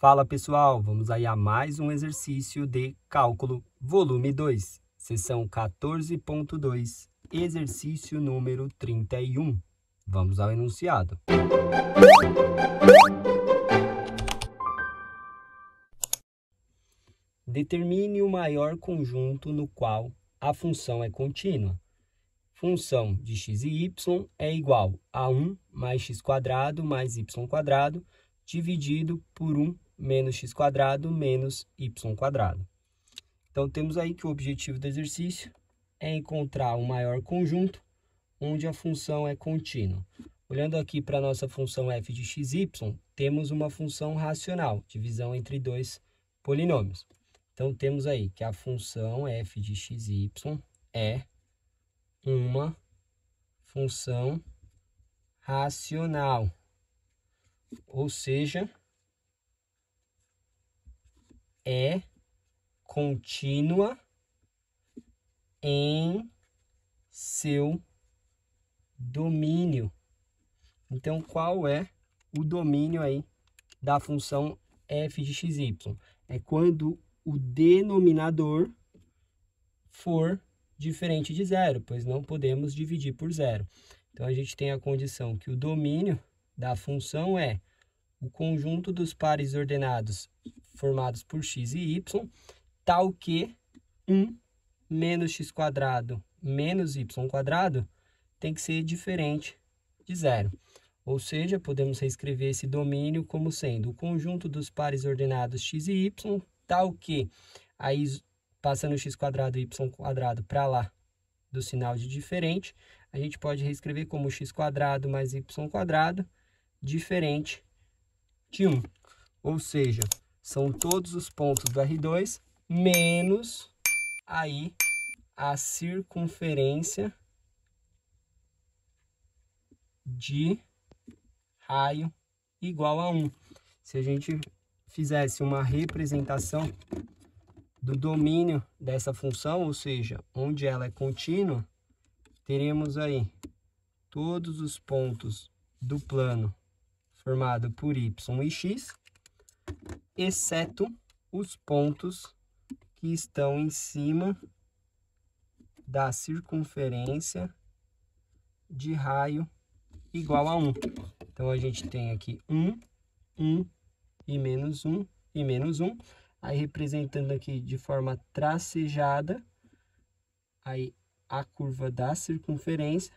Fala pessoal, vamos aí a mais um exercício de cálculo, volume 2, sessão 14.2, exercício número 31. Vamos ao enunciado. Determine o maior conjunto no qual a função é contínua. Função de x e y é igual a 1 mais x² mais y² dividido por 1 menos x quadrado menos y quadrado. Então temos aí que o objetivo do exercício é encontrar um maior conjunto onde a função é contínua. Olhando aqui para a nossa função f de xy, temos uma função racional, divisão entre dois polinômios. Então temos aí que a função f de xy é uma função racional, ou seja, é contínua em seu domínio. Então, qual é o domínio aí da função f de y? É quando o denominador for diferente de zero, pois não podemos dividir por zero. Então, a gente tem a condição que o domínio da função é o conjunto dos pares ordenados formados por x e y, tal que 1 menos x quadrado menos y quadrado tem que ser diferente de zero. Ou seja, podemos reescrever esse domínio como sendo o conjunto dos pares ordenados x e y, tal que, aí passando x quadrado e y quadrado para lá do sinal de diferente, a gente pode reescrever como x quadrado mais y quadrado diferente de 1. Ou seja, são todos os pontos do R2 menos aí a circunferência de raio igual a 1. Se a gente fizesse uma representação do domínio dessa função, ou seja, onde ela é contínua, teremos aí todos os pontos do plano formado por y e x exceto os pontos que estão em cima da circunferência de raio igual a 1. Então, a gente tem aqui 1, 1 e menos 1 e menos 1. Aí, representando aqui de forma tracejada, aí a curva da circunferência.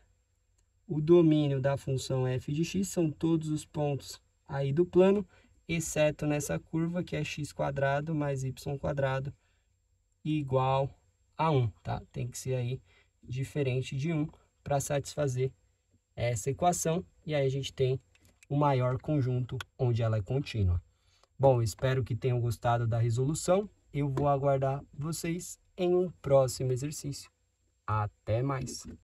O domínio da função f de x são todos os pontos aí do plano exceto nessa curva que é x mais y igual a 1, tá? Tem que ser aí diferente de 1 para satisfazer essa equação e aí a gente tem o maior conjunto onde ela é contínua. Bom, espero que tenham gostado da resolução. Eu vou aguardar vocês em um próximo exercício. Até mais!